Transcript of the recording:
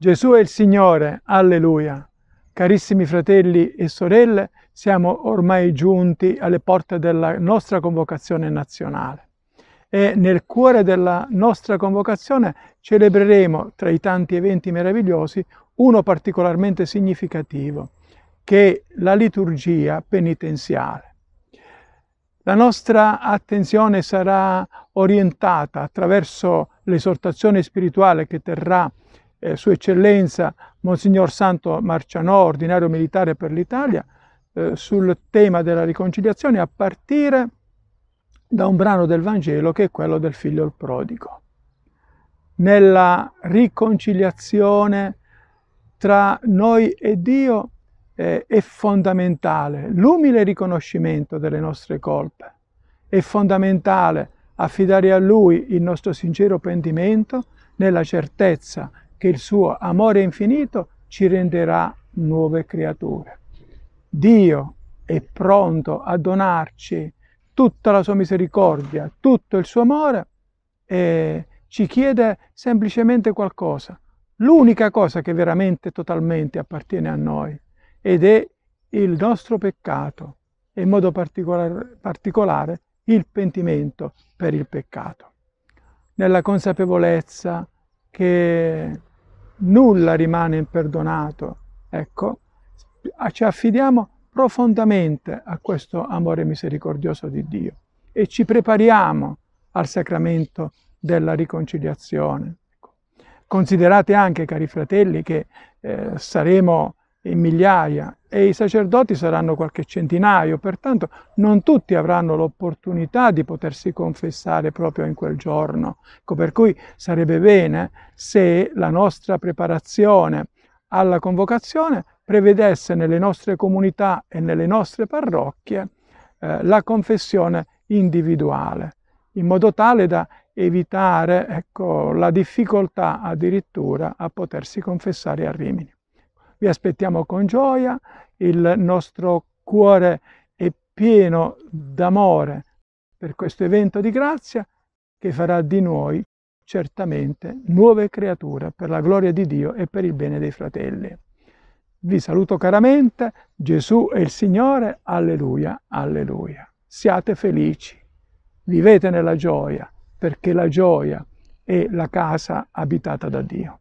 Gesù è il Signore, alleluia. Carissimi fratelli e sorelle, siamo ormai giunti alle porte della nostra convocazione nazionale e nel cuore della nostra convocazione celebreremo, tra i tanti eventi meravigliosi, uno particolarmente significativo, che è la liturgia penitenziale. La nostra attenzione sarà orientata attraverso l'esortazione spirituale che terrà eh, Sua Eccellenza Monsignor Santo Marcianò, ordinario militare per l'Italia, eh, sul tema della riconciliazione a partire da un brano del Vangelo che è quello del figlio il prodigo. Nella riconciliazione tra noi e Dio eh, è fondamentale l'umile riconoscimento delle nostre colpe, è fondamentale affidare a Lui il nostro sincero pentimento nella certezza che il suo amore infinito ci renderà nuove creature. Dio è pronto a donarci tutta la sua misericordia, tutto il suo amore e ci chiede semplicemente qualcosa, l'unica cosa che veramente totalmente appartiene a noi ed è il nostro peccato e in modo particolare, particolare il pentimento per il peccato. Nella consapevolezza che nulla rimane imperdonato. Ecco, ci affidiamo profondamente a questo amore misericordioso di Dio e ci prepariamo al sacramento della riconciliazione. Ecco. Considerate anche, cari fratelli, che eh, saremo migliaia e i sacerdoti saranno qualche centinaio, pertanto non tutti avranno l'opportunità di potersi confessare proprio in quel giorno. Ecco, per cui sarebbe bene se la nostra preparazione alla convocazione prevedesse nelle nostre comunità e nelle nostre parrocchie eh, la confessione individuale, in modo tale da evitare ecco, la difficoltà addirittura a potersi confessare a Rimini. Vi aspettiamo con gioia, il nostro cuore è pieno d'amore per questo evento di grazia che farà di noi certamente nuove creature per la gloria di Dio e per il bene dei fratelli. Vi saluto caramente, Gesù è il Signore, alleluia, alleluia. Siate felici, vivete nella gioia, perché la gioia è la casa abitata da Dio.